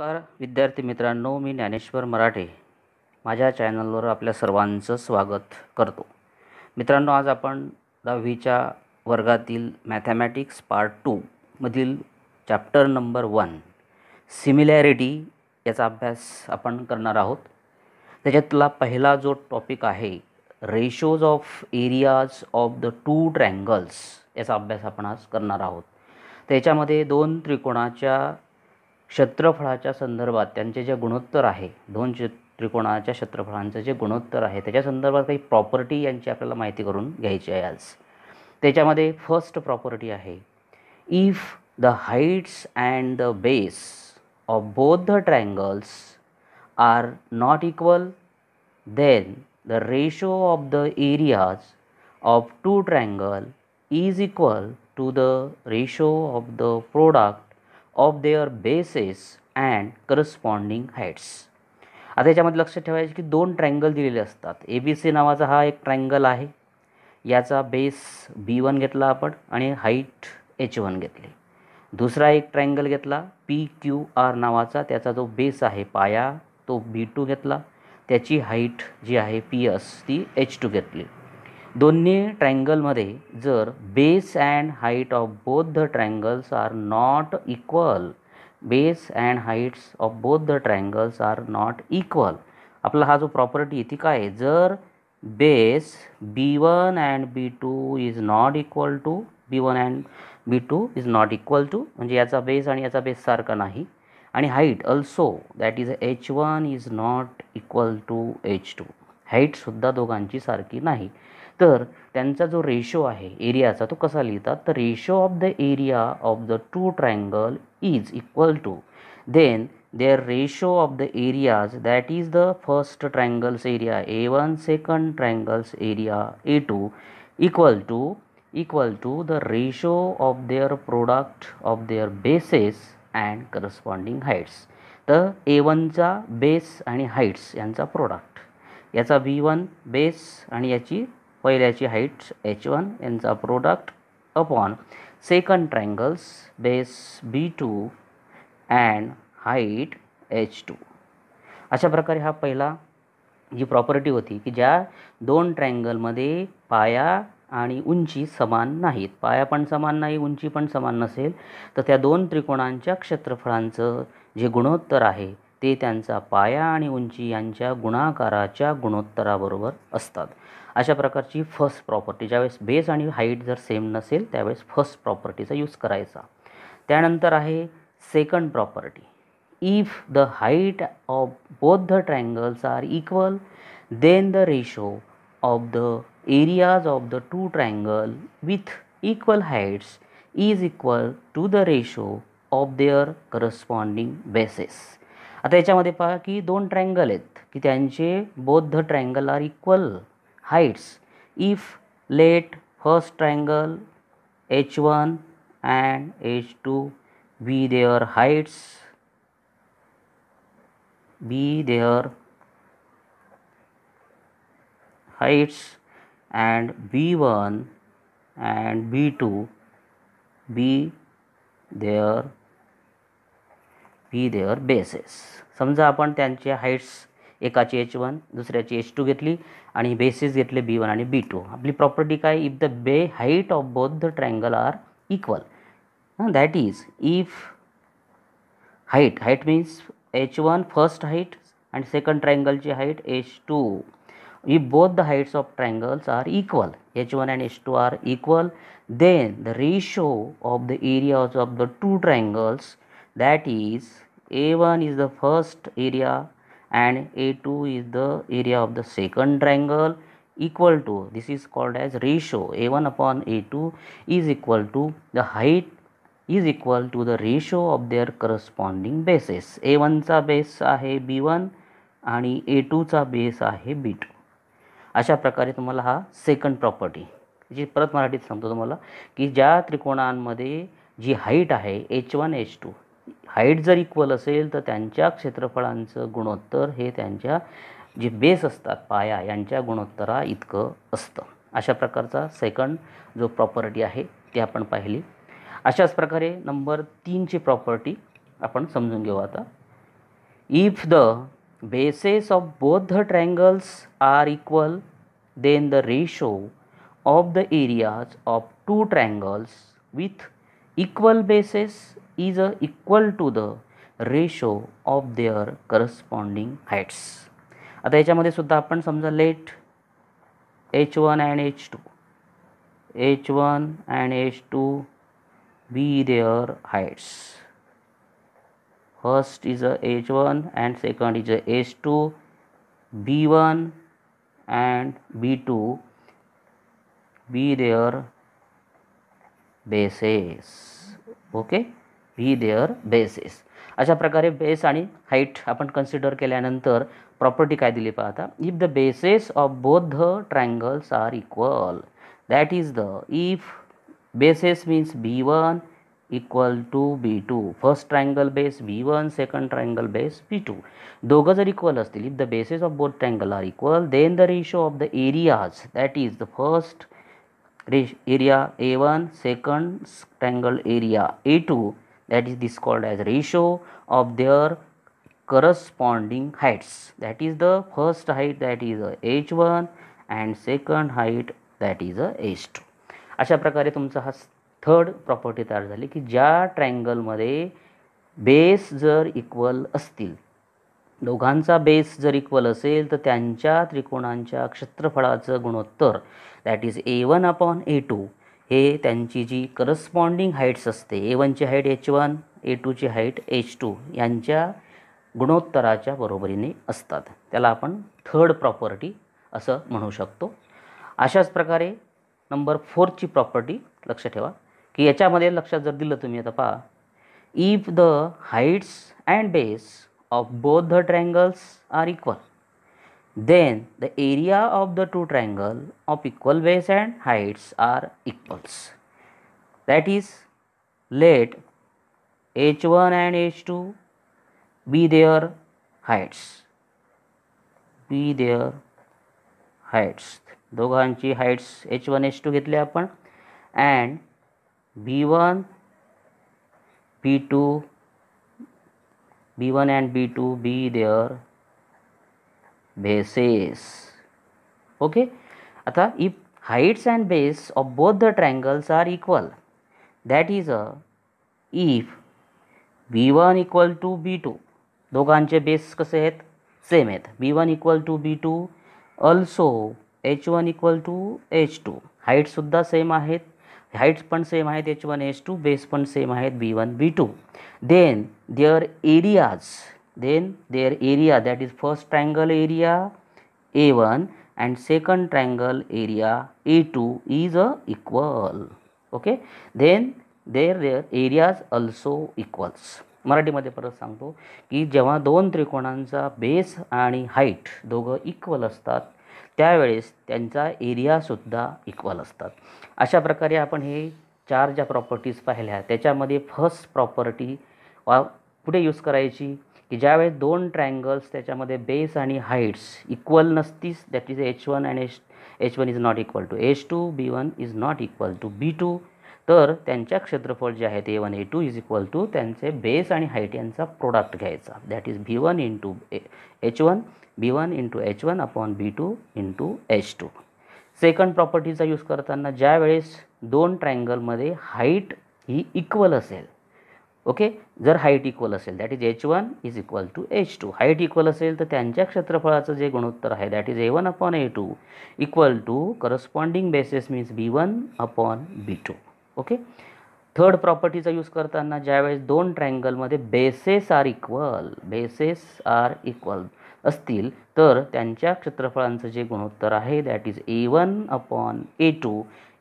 नमस्कार विद्यार्थी मित्रांनो मी ज्ञानेश्वर मराठे माझ्या चॅनलवर आपल्या सर्वांचं स्वागत करतो मित्रांनो आज आपण दहावीच्या वर्गातील मॅथमॅटिक्स पार्ट टूमधील चॅप्टर नंबर वन सिमिलॅरिटी याचा अभ्यास आपण करणार आहोत त्याच्यातला पहिला जो टॉपिक आहे ratios of areas of the two triangles याचा अभ्यास आपण आज करणार आहोत त्याच्यामध्ये दोन त्रिकोणाच्या क्षेत्रफळाच्या संदर्भात त्यांचे जे गुणोत्तर आहे दोन चे त्रिकोणाच्या क्षेत्रफळांचं जे गुणोत्तर आहे त्याच्या संदर्भात काही प्रॉपर्टी यांची आपल्याला माहिती करून घ्यायची आहे आज त्याच्यामध्ये फर्स्ट प्रॉपर्टी आहे if the heights and the base of both the triangles are not equal then the ratio of the areas of two triangle is equal to the ratio of the product of their bases and corresponding heights आता याच्यामध्ये लक्षात ठेवायचे की दोन triangle दिलेले असतात A B C नावाचा हा एक ट्रँगल आहे याचा बेस बी वन घेतला आपण आणि हाईट एच वन घेतली दुसरा एक ट्रँगल घेतला पी क्यू आर नावाचा त्याचा जो बेस आहे पाया तो बी टू घेतला त्याची हाईट जी आहे पी एस ती एच टू घेतली दोन्ही ट्रँगलमध्ये जर base and height of both the triangles are not equal base and heights of both the triangles are not equal आपला हा जो प्रॉपर्टी ती काय आहे जर base B one and B two is not equal to B one and B two is not equal to म्हणजे याचा base आणि याचा बेस सारखा नाही आणि height also that is H one is not equal to H two हाईटसुद्धा दोघांची सारखी नाही तर त्यांचा जो रेशो आहे एरियाचा तो कसा लिहितात तर ratio of the area of the two triangle is equal to then their ratio of the areas that is the first triangles area A one second triangles area A two equal to equal to the ratio of their product of their bases and corresponding heights तर A वनचा base आणि heights यांचा product याचा V one base आणि याची पहिल्याची height H one यांचा product upon second triangles base B two and height H two अशा प्रकारे हा पहिला जी प्रॉपर्टी होती की ज्या दोन ट्रँगलमध्ये पाया आणि उंची समान नाहीत पाया पण समान नाही उंची पण समान नसेल तर त्या दोन त्रिकोणांच्या क्षेत्रफळांचं जे गुणोत्तर आहे ते त्यांचा पाया आणि उंची यांच्या गुणाकाराच्या गुणोत्तराबरोबर असतात अशा प्रकारची फर्स्ट प्रॉपर्टी ज्यावेळेस बेस आणि हाईट जर सेम नसेल त्यावेळेस फर्स्ट प्रॉपर्टीचा यूज करायचा त्यानंतर आहे second property if the height of both the triangles are equal then the ratio of the areas of the two triangle with equal heights is equal to the ratio of their corresponding bases आता याच्यामध्ये पहा की दोन triangle आहेत की त्यांचे both triangle are equal heights if let first triangle H one and H two B their heights B their heights and B one and B two, B their B their bases समजा आपण त्यांचे heights एकाची H one दुसऱ्याची H two घेतली आणि bases घेतले B one आणि B two आपली प्रॉपर्टी काय इफ द बे height of both the triangle are equal that is if height height means H one first height and second ट्रँगलची height H two if the heights of triangles are equal H one and H two are equal then the ratio of the areas of the two triangles that is a1 is the first area and a2 is the area of the second triangle equal to this is called as ratio a1 upon a2 is equal to the height is equal to the ratio of their corresponding bases a1 cha base आहे b1 आणि a2 cha base आहे b2 अशा प्रकारे तुम्हाला हा second property. जी परत मराठीत सांगतो तुम्हाला की ज्या त्रिकोणांमध्ये जी हाईट आहे H1, H2. h2 हाईट जर इक्वल असेल तर त्यांच्या क्षेत्रफळांचं गुणोत्तर हे त्यांच्या जे बेस असतात पाया यांच्या गुणोत्तरा इतकं असतं अशा प्रकारचा सेकंड जो प्रॉपर्टी आहे ती आपण पाहिली अशाच प्रकारे नंबर तीनची प्रॉपर्टी आपण समजून घेऊ आता if the bases of both the triangles are equal then the ratio of the areas of two triangles with equal bases is a equal to the ratio of their corresponding heights आता याच्यामध्ये सुद्धा आपण समजा let H one and H two H one and H two B their heights first is a H one and second is a H two B one and B two B their bases okay V their bases अशा प्रकारे base आणि height आपण consider केल्यानंतर property काय दिली पाहता if the bases of both the triangles are equal that is the if bases means B one equal to B two first triangle base B one second triangle base B two दोघं जर equal असतील if the bases of both triangle are equal then the ratio of the areas that is the first ratio area A one second triangle area A two that is this called as ratio of their corresponding heights that is the first height that is a h1 and second height that is a h2 अशा प्रकारे तुमचा हा third property तयार झाली की ज्या ट्रँगलमध्ये base जर equal असतील दोघांचा बेस जर इक्वल असेल तर त्यांच्या त्रिकोणांच्या क्षेत्रफळाचं गुणोत्तर that is A one upon A two हे त्यांची जी करस्पॉन्डिंग हाईट्स असते ए वनची हाईट एच वन ए टूची हाईट एच टू यांच्या गुणोत्तराच्या बरोबरीने असतात त्याला आपण थर्ड प्रॉपर्टी असं म्हणू शकतो अशाच प्रकारे नंबर फोरची प्रॉपर्टी लक्ष ठेवा की याच्यामध्ये लक्षात जर दिलं तुम्ही आता पहा if the heights and base of both the triangles are equal then the area of the two triangle of equal base and heights are equals that is let h1 and h2 be their heights be their heights दोघांची heights h1, h2. घेतली आपण and b1, b2, b1 and b2 be their. Bases okay आता if heights and base of both the both are equal that is uh if B one equal to B two दोघांचे base कसे आहेत same आहेत B one equal to B two also H one equal to H two हाईटसुद्धा same आहेत heights पण same आहेत H one H two base पण same आहेत B one B two then their areas then their area that is first triangle area a1 and second triangle area a2 is equal equal okay then their areas also equals मराठीमध्ये परत सांगतो की जेव्हा दोन त्रिकोणांचा base आणि height दोघं equal असतात त्यावेळेस त्यांचा एरियासुद्धा इक्वल असतात अशा प्रकारे आपण हे चार ज्या प्रॉपर्टीज पाहिल्या त्याच्यामध्ये फर्स्ट प्रॉपर्टी वा कुठे यूज करायची की ज्यावेळेस दोन ट्रँगल्स त्याच्यामध्ये बेस आणि हाईट्स इक्वल नसतीच that is H one and H H one is not equal to H two B one is not equal to B two तर त्यांच्या क्षेत्रफळ जे आहे ते one A two is equal to त्यांचे base आणि height यांचा प्रोडक्ट घ्यायचा that is B one into H one B one into H one upon B two into H two second प्रॉपर्टीचा यूज करताना ज्यावेळेस दोन ट्रँगलमध्ये हाईट ही इक्वल असेल ओके जर हाईट इक्वल असेल that is H one is equal to H two height equal असेल तर त्यांच्या क्षेत्रफळाचं जे गुणोत्तर आहे that is A one upon A two equal to corresponding bases means B one upon B two okay third प्रॉपर्टीचा use करताना ज्यावेळेस दोन ट्रँगलमध्ये bases are equal bases are equal असतील तर त्यांच्या क्षेत्रफळांचं जे गुणोत्तर आहे that is A one upon A two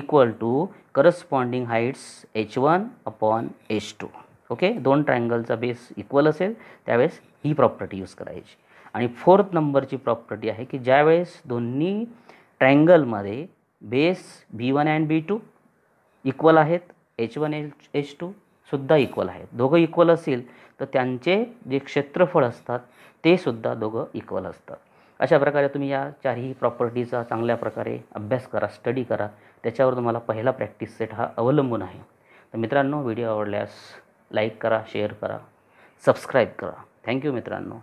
equal to corresponding heights H one upon H two okay दोन ट्रायंगलचा बेस इक्वल असेल त्यावेळेस ही प्रॉपर्टी यूज करायची आणि फोर्थ नंबरची प्रॉपर्टी आहे की ज्यावेळेस दोन्ही ट्रँगलमध्ये base B one and B two equal आहेत H one H H two सुद्धा इक्वल आहेत दोघं इक्वल असेल तर त्यांचे जे क्षेत्रफळ असतात ते सुद्धा दोघं इक्वल असतात अशा प्रकारे तुम्ही या चारही प्रॉपर्टीचा चांगल्या प्रकारे अभ्यास करा स्टडी करा त्याच्यावर तुम्हाला पहिला प्रॅक्टिस सेट हा अवलंबून आहे तर मित्रांनो व्हिडिओ आवडल्यास लाईक करा शेअर करा सबस्क्राईब करा थँक्यू मित्रांनो